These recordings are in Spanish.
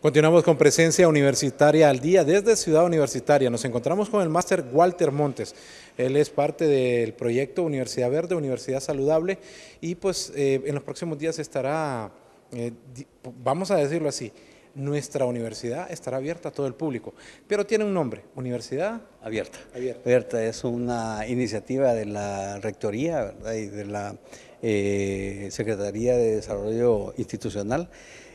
Continuamos con presencia universitaria al día desde Ciudad Universitaria. Nos encontramos con el máster Walter Montes. Él es parte del proyecto Universidad Verde, Universidad Saludable y pues eh, en los próximos días estará, eh, vamos a decirlo así, nuestra universidad estará abierta a todo el público, pero tiene un nombre, Universidad Abierta. Abierta, es una iniciativa de la Rectoría y de la eh, Secretaría de Desarrollo Institucional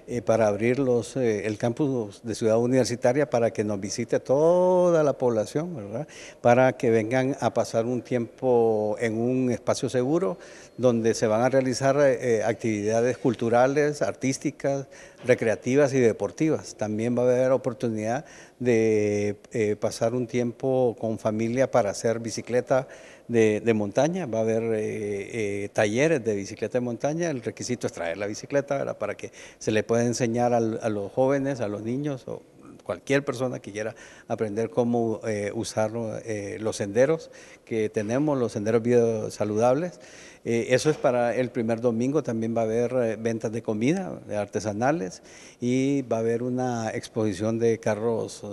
eh, para abrir los, eh, el campus de Ciudad Universitaria para que nos visite toda la población, ¿verdad? Para que vengan a pasar un tiempo en un espacio seguro donde se van a realizar eh, actividades culturales, artísticas, recreativas y deportivas. También va a haber oportunidad de eh, pasar un tiempo con familia para hacer bicicleta de, montaña. Va a haber eh, eh, talleres de bicicleta de montaña. El requisito es traer la bicicleta para que se le pueda enseñar a los jóvenes, a los niños o cualquier persona que quiera aprender cómo eh, usar eh, los senderos que tenemos, los senderos biosaludables. Eh, eso es para el primer domingo, también va a haber eh, ventas de comida artesanales y va a haber una exposición de carros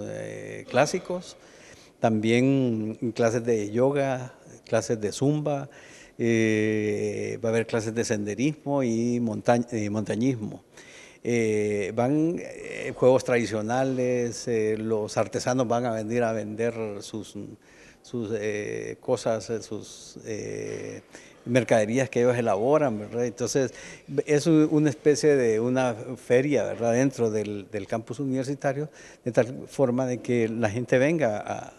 clásicos, también clases de yoga, clases de zumba. va a haber clases de senderismo y, montañismo. van, eh, juegos tradicionales, eh, los artesanos van a venir a vender sus, eh, cosas, sus mercaderías que ellos elaboran, Entonces, es una especie de una feria, dentro del, campus universitario, de tal forma de que la gente venga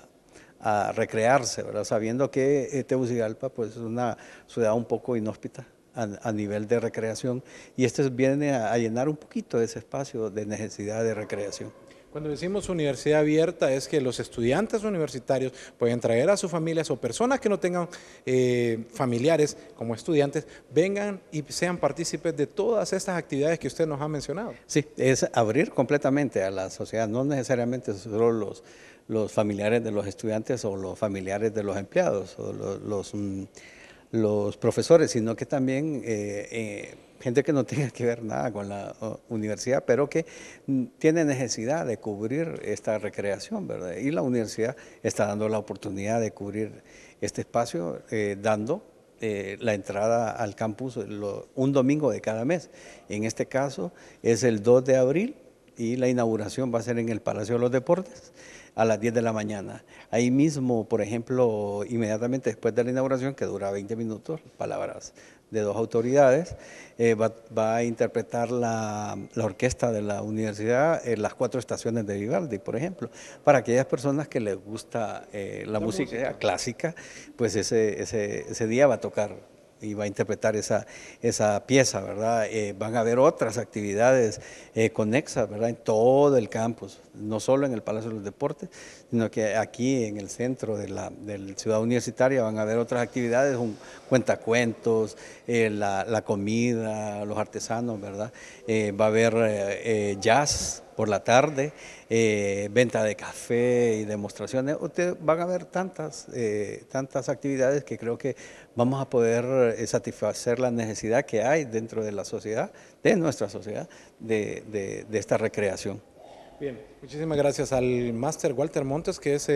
a, recrearse, Sabiendo que Tegucigalpa pues, es una ciudad un poco inhóspita a, nivel de recreación y este viene a, llenar un poquito ese espacio de necesidad de recreación. Cuando decimos universidad abierta es que los estudiantes universitarios pueden traer a sus familias o personas que no tengan eh, familiares como estudiantes, vengan y sean partícipes de todas estas actividades que usted nos ha mencionado. Sí, es abrir completamente a la sociedad, no necesariamente solo los, los familiares de los estudiantes o los familiares de los empleados o los, los mm, los profesores, sino que también eh, eh, gente que no tiene que ver nada con la universidad, pero que mm, tiene necesidad de cubrir esta recreación, ¿verdad? Y la universidad está dando la oportunidad de cubrir este espacio, eh, dando la entrada al campus un domingo de cada mes. En este caso es el 2 de abril y la inauguración va a ser en el Palacio de los Deportes a las 10 de la mañana. Ahí mismo, por ejemplo, inmediatamente después de la inauguración, que dura 20 minutos, palabras de dos autoridades, eh, va, a interpretar la, orquesta de la universidad en las cuatro estaciones de Vivaldi, por ejemplo. Para aquellas personas que les gusta eh, la, música, clásica, pues ese, ese, ese día va a tocar y va a interpretar esa, esa pieza, ¿verdad? Eh, van a haber otras actividades eh, conexas, ¿verdad? En todo el campus, no solo en el Palacio de los Deportes, sino que aquí en el centro de la, ciudad universitaria van a haber otras actividades, un cuentacuentos, eh, la, la, comida, los artesanos, ¿verdad? va a haber jazz por la tarde, eh, venta de café y demostraciones. Ustedes van a ver tantas, eh, tantas actividades que creo que vamos a poder eh, satisfacer la necesidad que hay dentro de la sociedad, de nuestra sociedad, de, esta recreación. Bien, muchísimas gracias al máster Walter Montes, que es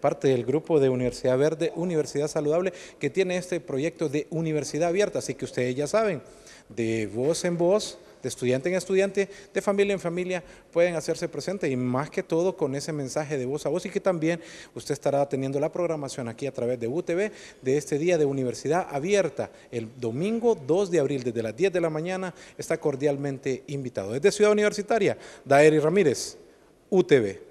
parte del grupo de Universidad Verde, Universidad Saludable, que tiene este proyecto de universidad abierta. Así que ustedes ya saben, de voz en voz, de estudiante en estudiante, de familia en familia, pueden hacerse presente y más que todo con ese mensaje de voz a voz y que también usted estará teniendo la programación aquí a través de UTV de este día de universidad abierta el domingo 2 de abril desde las 10 de la mañana está cordialmente invitado. Desde Ciudad Universitaria, Daery Ramírez, UTV.